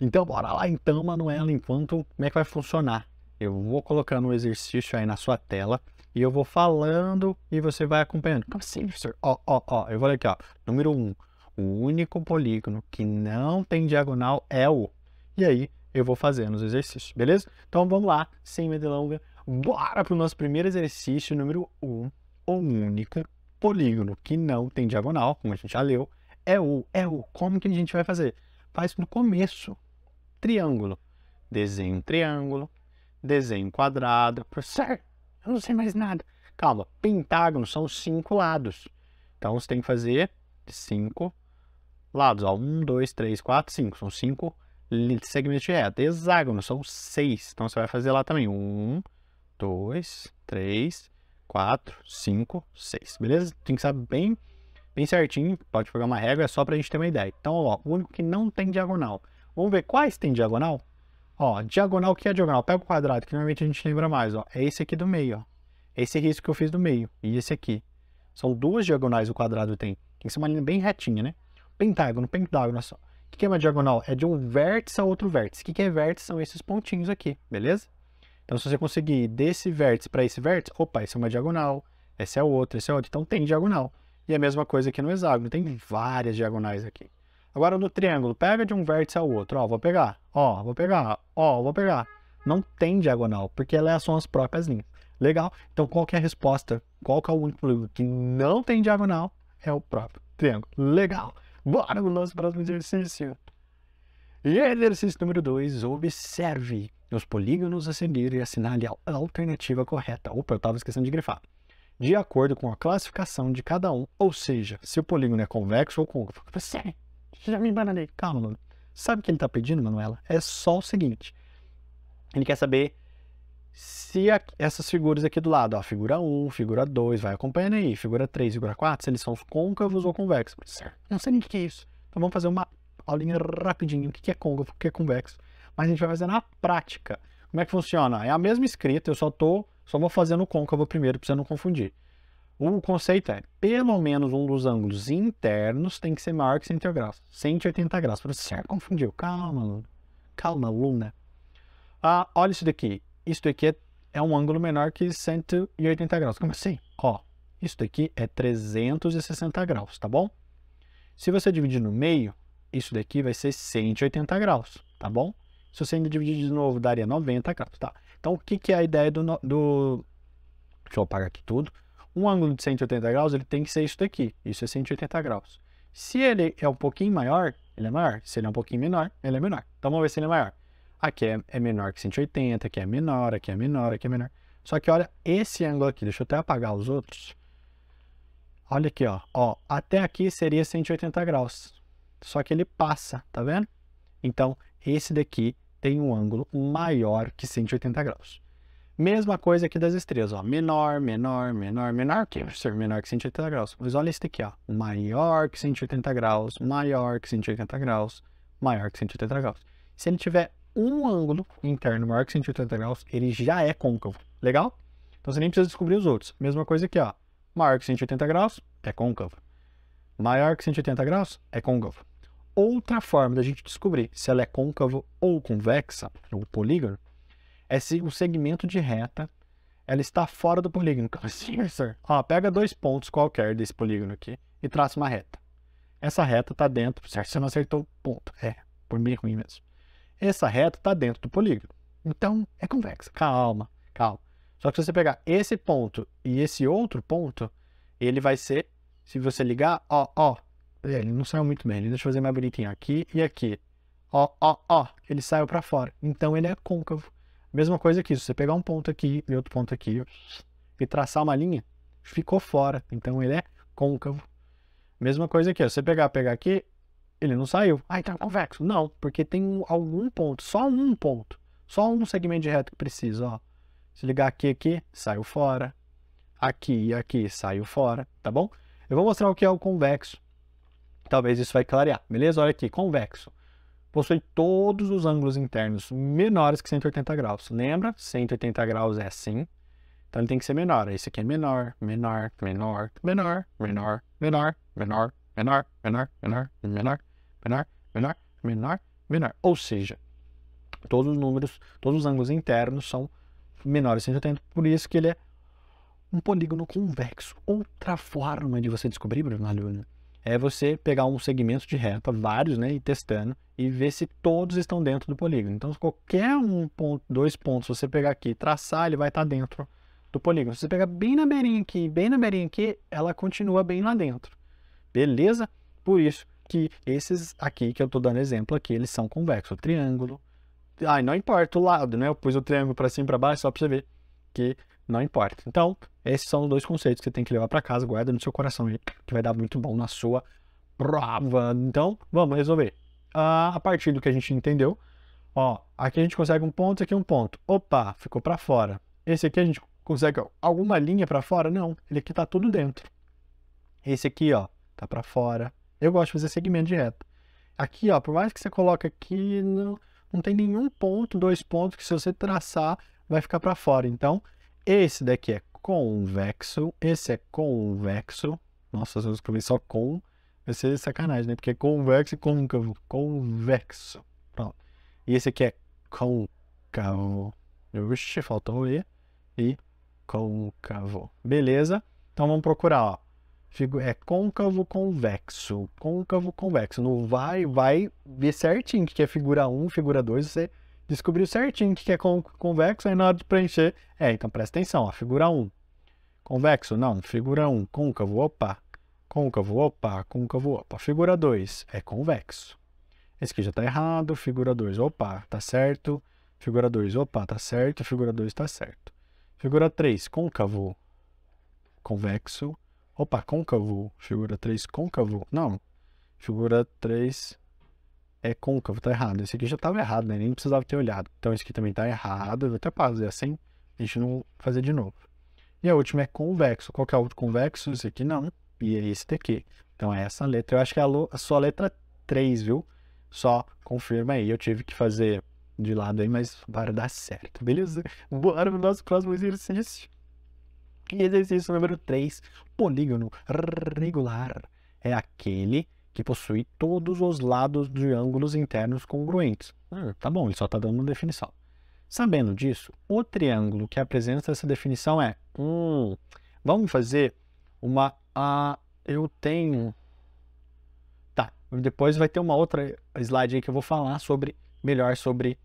Então, bora lá então, Manuela, enquanto como é que vai funcionar. Eu vou colocando o um exercício aí na sua tela e eu vou falando e você vai acompanhando. Como assim, professor? Ó, ó, ó, eu vou aqui, ó. Número 1. Um, o único polígono que não tem diagonal é o. E aí, eu vou fazendo os exercícios, beleza? Então, vamos lá, sem medo longa. Bora pro nosso primeiro exercício, número 1. Um, o único polígono que não tem diagonal, como a gente já leu, é o. É o. Como que a gente vai fazer? Faz no começo, triângulo. Desenho um triângulo, desenho um quadrado. Professor, eu não sei mais nada. Calma, pentágono são cinco lados. Então, você tem que fazer cinco lados. Ó. Um, dois, três, quatro, cinco. São cinco segmentos de reta. Hexágono são seis. Então, você vai fazer lá também. Um, dois, três, quatro, cinco, seis. Beleza? Tem que saber bem, bem certinho. Pode pegar uma régua, é só para a gente ter uma ideia. Então, ó, o único que não tem diagonal Vamos ver quais tem diagonal? Ó, diagonal, o que é diagonal? Pega o quadrado, que normalmente a gente lembra mais, ó. É esse aqui do meio, ó. Esse é risco que eu fiz do meio e esse aqui. São duas diagonais o quadrado tem. Tem que ser uma linha bem retinha, né? Pentágono, pentágono, só. O que é uma diagonal? É de um vértice a outro vértice. O que é vértice? São esses pontinhos aqui, beleza? Então, se você conseguir desse vértice para esse vértice, opa, esse é uma diagonal, esse é outro, esse é outro. Então, tem diagonal. E é a mesma coisa aqui no hexágono. Tem várias diagonais aqui. Agora no triângulo, pega de um vértice ao outro. Ó, vou pegar. Ó, vou pegar. Ó, vou pegar. Não tem diagonal, porque elas são as próprias linhas. Legal. Então, qual que é a resposta? Qual que é o único polígono que não tem diagonal? É o próprio triângulo. Legal. Bora no nosso próximo exercício. E exercício número 2, observe os polígonos a seguir e assinale a alternativa correta. Opa, eu estava esquecendo de grifar. De acordo com a classificação de cada um, ou seja, se o polígono é convexo ou côncavo. Sério? Já me embananei. Calma, mano. Sabe o que ele tá pedindo, Manuela? É só o seguinte. Ele quer saber se a, essas figuras aqui do lado, ó, figura 1, figura 2, vai acompanhando aí, figura 3, figura 4, se eles são côncavos ou convexos. Não sei nem o que é isso. Então vamos fazer uma aulinha rapidinho, o que é côncavo, o que é convexo. Mas a gente vai fazer na prática. Como é que funciona? É a mesma escrita, eu só tô, só vou fazendo o côncavo primeiro, pra você não confundir. O conceito é, pelo menos um dos ângulos internos tem que ser maior que 180 graus. 180 graus. Você já confundiu. Calma, Luna. Calma, Luna. Ah, olha isso daqui. Isso daqui é, é um ângulo menor que 180 graus. Como assim? Ó, isso daqui é 360 graus, tá bom? Se você dividir no meio, isso daqui vai ser 180 graus, tá bom? Se você ainda dividir de novo, daria 90 graus, tá? Então, o que, que é a ideia do, do... Deixa eu apagar aqui tudo um ângulo de 180 graus, ele tem que ser isso daqui. Isso é 180 graus. Se ele é um pouquinho maior, ele é maior. Se ele é um pouquinho menor, ele é menor. Então vamos ver se ele é maior. Aqui é, é menor que 180, aqui é menor, aqui é menor, aqui é menor. Só que olha esse ângulo aqui, deixa eu até apagar os outros. Olha aqui, ó. ó até aqui seria 180 graus. Só que ele passa, tá vendo? Então, esse daqui tem um ângulo maior que 180 graus. Mesma coisa aqui das estrelas, ó. Menor, menor, menor, menor que ser menor que 180 graus. Mas olha esse aqui, ó. Maior que 180 graus, maior que 180 graus, maior que 180 graus. Se ele tiver um ângulo interno maior que 180 graus, ele já é côncavo. Legal? Então você nem precisa descobrir os outros. Mesma coisa aqui, ó. Maior que 180 graus é côncavo. Maior que 180 graus é côncavo. Outra forma da gente descobrir se ela é côncavo ou convexa, ou polígono, é se o segmento de reta ela está fora do polígono. Sim, sir. Ó, pega dois pontos qualquer desse polígono aqui e traça uma reta. Essa reta está dentro, certo? Você não acertou ponto. É, por mim ruim mesmo. Essa reta está dentro do polígono. Então, é convexa. Calma, calma. Só que se você pegar esse ponto e esse outro ponto, ele vai ser, se você ligar, ó, ó. É, ele não saiu muito bem. Deixa eu fazer mais bonitinho aqui e aqui. Ó, ó, ó. Ele saiu para fora. Então, ele é côncavo. Mesma coisa aqui, se você pegar um ponto aqui e outro ponto aqui e traçar uma linha, ficou fora. Então ele é côncavo. Mesma coisa aqui, se você pegar, pegar aqui, ele não saiu. Ah, então é convexo. Não, porque tem algum ponto, só um ponto, só um segmento de reto que precisa, ó. Se ligar aqui, aqui, saiu fora. Aqui e aqui, saiu fora, tá bom? Eu vou mostrar o que é o convexo. Talvez isso vai clarear, beleza? Olha aqui, convexo possui todos os ângulos internos menores que 180 graus. Lembra? 180 graus é assim. Então ele tem que ser menor. Esse aqui é menor, menor, menor, menor, menor, menor, menor, menor, menor, menor, menor, menor, menor, menor, menor. Ou seja, todos os números, todos os ângulos internos são menores que 180, por isso que ele é um polígono convexo. Outra forma de você descobrir, Bruno Aluna, é você pegar um segmento de reta, vários, né, e testando, e ver se todos estão dentro do polígono. Então, se qualquer um ponto, dois pontos você pegar aqui e traçar, ele vai estar tá dentro do polígono. Se você pegar bem na beirinha aqui, bem na beirinha aqui, ela continua bem lá dentro. Beleza? Por isso que esses aqui que eu estou dando exemplo aqui, eles são convexos. O triângulo. Ai, não importa o lado, né? Eu pus o triângulo para cima e para baixo só para você ver que não importa. Então, esses são os dois conceitos que você tem que levar para casa, guarda no seu coração aí, que vai dar muito bom na sua prova. Então, vamos resolver a partir do que a gente entendeu. Ó, aqui a gente consegue um ponto, aqui é um ponto. Opa, ficou para fora. Esse aqui a gente consegue alguma linha para fora? Não, ele aqui tá tudo dentro. Esse aqui, ó, tá para fora. Eu gosto de fazer segmento de reta. Aqui, ó, por mais que você coloque aqui, não, não tem nenhum ponto, dois pontos que se você traçar vai ficar para fora. Então, esse daqui é convexo, esse é convexo. Nossa, eu escrevi só com. Vai ser sacanagem, né? Porque é convexo e côncavo. Convexo. Pronto. E esse aqui é côncavo. Vixe, faltou o E. E côncavo. Beleza? Então vamos procurar, ó. É côncavo, convexo. Côncavo, convexo. No vai, vai ver certinho o que é figura 1, figura 2. Você descobriu certinho o que é convexo. Aí na hora de preencher. É, então presta atenção, ó. Figura 1. Convexo? Não, figura 1. Côncavo, opa côncavo, opa, côncavo, opa. Figura 2 é convexo. Esse aqui já está errado, figura 2, opa, tá certo. Figura 2, opa, tá certo, figura 2 está certo. Figura 3, côncavo, convexo. Opa, côncavo, figura 3, côncavo. Não, figura 3 é côncavo, tá errado. Esse aqui já estava errado, né? Nem precisava ter olhado. Então esse aqui também tá errado, eu vou até fazer assim, a gente não fazer de novo. E a última é convexo. Qual que é o convexo? Esse aqui não. E é esse daqui. Então é essa letra. Eu acho que é a, sua letra 3, viu? Só confirma aí. Eu tive que fazer de lado aí, mas para dar certo, beleza? Bora pro nosso próximo exercício. E exercício número 3, polígono regular. É aquele que possui todos os lados de ângulos internos congruentes. Ah, tá bom, ele só está dando uma definição. Sabendo disso, o triângulo que apresenta essa definição é: hum, vamos fazer uma ah, eu tenho. Tá, depois vai ter uma outra slide aí que eu vou falar sobre melhor sobre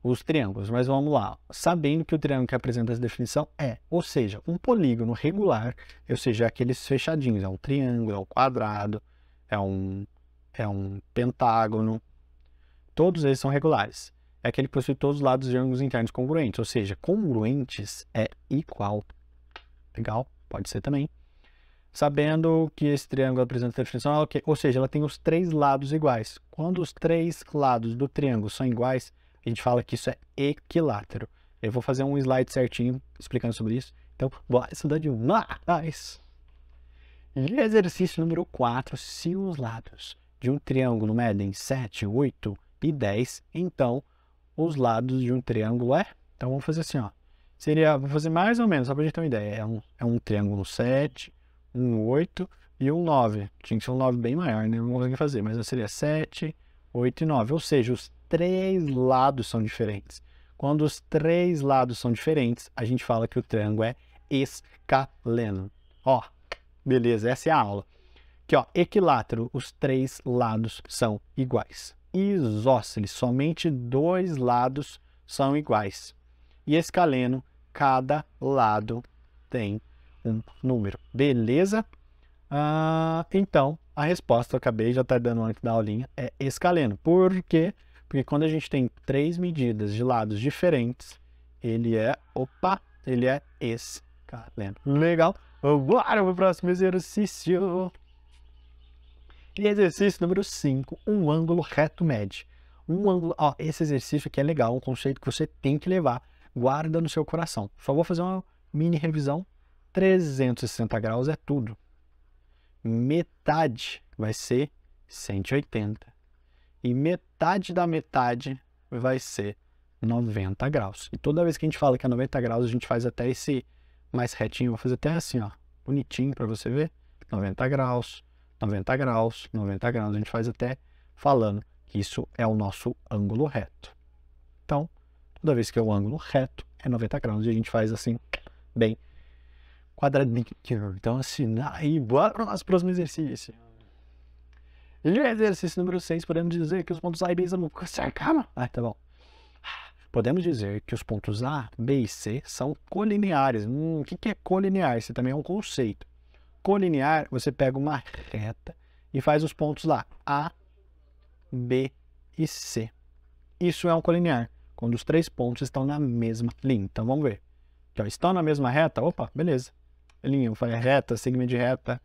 os triângulos, mas vamos lá. Sabendo que o triângulo que apresenta essa definição é, ou seja, um polígono regular, ou seja, é aqueles fechadinhos, é um triângulo, é um quadrado, é um, é um pentágono, todos eles são regulares. É aquele que possui todos os lados e ângulos internos congruentes, ou seja, congruentes é igual. Legal? Pode ser também sabendo que esse triângulo apresenta definição, ou seja, ela tem os três lados iguais. Quando os três lados do triângulo são iguais, a gente fala que isso é equilátero. Eu vou fazer um slide certinho explicando sobre isso. Então, bora estudar demais! nice. exercício número 4. Se os lados de um triângulo medem 7, 8 e 10, então os lados de um triângulo é... Então, vamos fazer assim, ó. Seria, vou fazer mais ou menos, só para a gente ter uma ideia. É um, é um triângulo 7, um 8 e um 9. Tinha que ser um 9 bem maior, né? Não consegui fazer, mas seria 7, 8 e 9. Ou seja, os três lados são diferentes. Quando os três lados são diferentes, a gente fala que o triângulo é escaleno. Ó, beleza, essa é a aula. Aqui, ó, equilátero, os três lados são iguais. Isósceles, somente dois lados são iguais. E escaleno, cada lado tem um número. Beleza? Ah, então, a resposta, eu acabei já estar tá dando antes da aulinha, é escaleno. Por quê? Porque quando a gente tem três medidas de lados diferentes, ele é, opa, ele é escaleno. Legal? agora para o próximo exercício. E exercício número 5, um ângulo reto médio. Um ângulo, ó, esse exercício aqui é legal, um conceito que você tem que levar, guarda no seu coração. Só vou fazer uma mini revisão 360 graus é tudo. Metade vai ser 180. E metade da metade vai ser 90 graus. E toda vez que a gente fala que é 90 graus, a gente faz até esse mais retinho, vou fazer até assim, ó, bonitinho para você ver. 90 graus, 90 graus, 90 graus. A gente faz até falando que isso é o nosso ângulo reto. Então, toda vez que é o ângulo reto, é 90 graus. E a gente faz assim, bem quadradictio. Então, assim, aí, bora para o nosso próximo exercício. E é exercício número 6, podemos dizer que os pontos A e B são... Calma! Ah, tá bom. Podemos dizer que os pontos A, B e C são colineares. Hum, o que é colinear? Isso também é um conceito. Colinear, você pega uma reta e faz os pontos lá, A, B e C. Isso é um colinear, quando os três pontos estão na mesma linha. Então, vamos ver. Então, estão na mesma reta? Opa, beleza linha, eu falei reta, segmento de reta,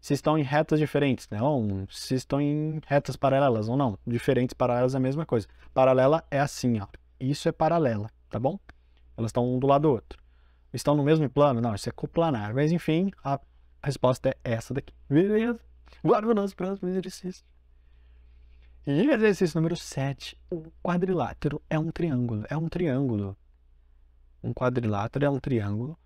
se estão em retas diferentes, né? Ou se estão em retas paralelas ou não. Diferentes paralelas é a mesma coisa. Paralela é assim, ó. Isso é paralela, tá bom? Elas estão um do lado do outro. Estão no mesmo plano? Não, isso é coplanar. Mas enfim, a resposta é essa daqui. Beleza? Guarda o nosso próximo exercício. E exercício número 7. O quadrilátero é um triângulo. É um triângulo. Um quadrilátero é um triângulo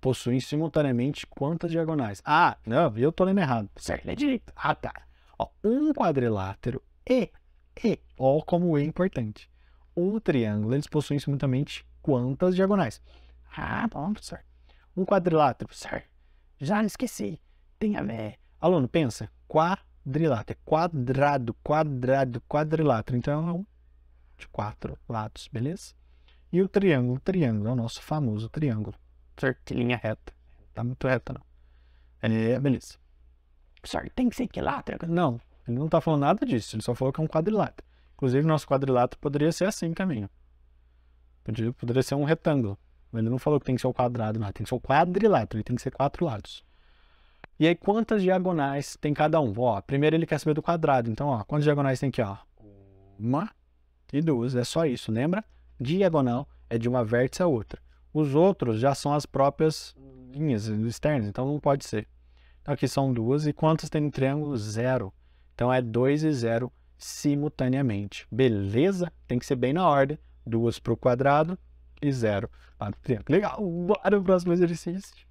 possuem simultaneamente quantas diagonais? Ah, não, eu tô lendo errado. Certo, é direito. Ah, tá. Ó, um quadrilátero e, e, ó como o E é importante. Um triângulo, eles possuem simultaneamente quantas diagonais? Ah, bom, professor. Um quadrilátero, professor. Já esqueci. Tem a ver. Aluno, pensa. Quadrilátero. Quadrado, quadrado, quadrilátero. Então é um de quatro lados, beleza? E o triângulo, o triângulo é o nosso famoso triângulo certo, linha reta. Tá muito reta, não. É, beleza. Sorry, tem que ser equilátero? Não, ele não tá falando nada disso, ele só falou que é um quadrilátero. Inclusive, nosso quadrilátero poderia ser assim, caminho. Poderia, poderia ser um retângulo. Ele não falou que tem que ser o quadrado, não. Tem que ser o quadrilátero, ele tem que ser quatro lados. E aí, quantas diagonais tem cada um? Ó, primeiro ele quer saber do quadrado. Então, ó, quantas diagonais tem aqui, ó? Uma e duas. É só isso, lembra? Diagonal é de uma vértice a outra. Os outros já são as próprias linhas externas, então não pode ser. Então, aqui são duas. E quantas tem no triângulo? Zero. Então, é 2 e 0 simultaneamente. Beleza? Tem que ser bem na ordem. duas para o quadrado e zero para o triângulo. Legal! Bora o próximo exercício.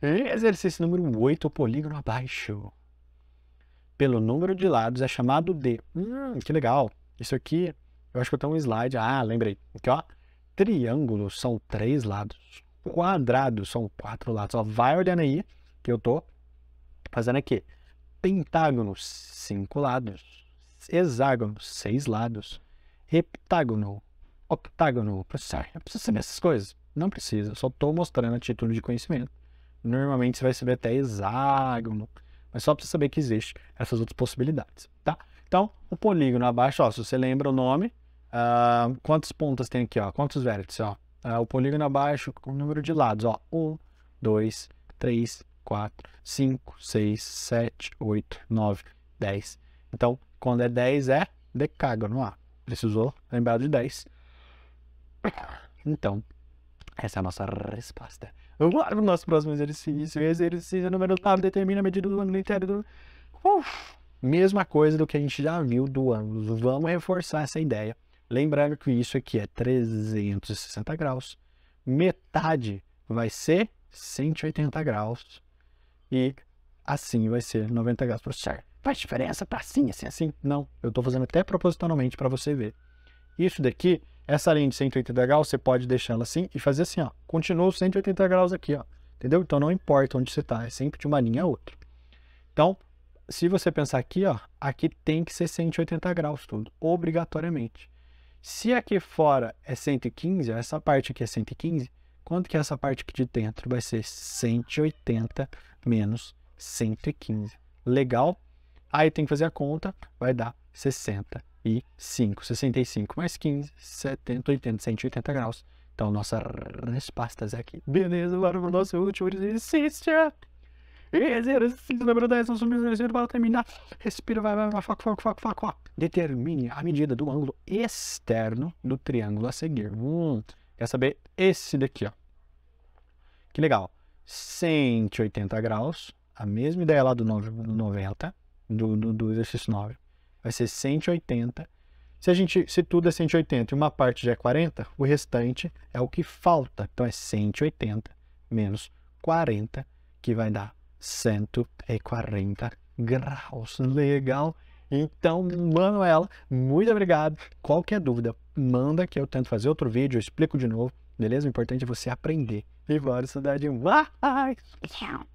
Exercício número 8, o polígono abaixo. Pelo número de lados é chamado de... Hum, que legal! Isso aqui, eu acho que eu tenho um slide. Ah, lembrei. Aqui, ó. Triângulo são três lados. quadrado são quatro lados. Ó, vai olhando aí que eu tô fazendo aqui. Pentágono, cinco lados. Hexágono, seis lados. Heptágono, octágono. Professor, eu preciso saber essas coisas? Não precisa, só estou mostrando a título de conhecimento. Normalmente você vai saber até hexágono, mas só para você saber que existe essas outras possibilidades, tá? Então, o polígono abaixo, ó, se você lembra o nome, Uh, ah, quantas pontas tem aqui, ó? Quantos vértices, ó? Uh, o polígono abaixo com o número de lados, ó. 1, 2, 3, 4, 5, 6, 7, 8, 9, 10. Então, quando é 10 é decágono, ó. Precisou lembrar de 10. Então, essa é a nossa resposta. Vamos lá para o nosso próximo exercício. Exercício número 9 determina a medida do ângulo interno do... Uf, mesma coisa do que a gente já viu do ângulo. Vamos reforçar essa ideia. Lembrando que isso aqui é 360 graus, metade vai ser 180 graus e assim vai ser 90 graus para você. Faz diferença para assim, assim, assim? Não, eu estou fazendo até propositalmente para você ver. Isso daqui, essa linha de 180 graus, você pode deixar ela assim e fazer assim, ó. Continua os 180 graus aqui, ó. Entendeu? Então não importa onde você está, é sempre de uma linha a outra. Então, se você pensar aqui, ó, aqui tem que ser 180 graus tudo, obrigatoriamente. Se aqui fora é 115, essa parte aqui é 115, quanto que essa parte aqui de dentro? Vai ser 180 menos 115. Legal? Aí tem que fazer a conta, vai dar 65. 65 mais 15, 70, 80, 180 graus. Então, nossa resposta é aqui. Beleza, bora para o nosso último exercício. Exercício número 10, os exercício para terminar. Respira, vai, vai, vai, foco, foco, foco, foco. Determine a medida do ângulo externo do triângulo a seguir. Hum, quer saber esse daqui, ó. Que legal. 180 graus, a mesma ideia lá do 90, do, do, do exercício 9. Vai ser 180. Se, a gente, se tudo é 180 e uma parte já é 40, o restante é o que falta. Então é 180 menos 40, que vai dar 140 graus. Legal? Então, Manuela, muito obrigado. Qualquer dúvida, manda que eu tento fazer outro vídeo, eu explico de novo, beleza? O importante é você aprender. E bora, saudade demais! Tchau!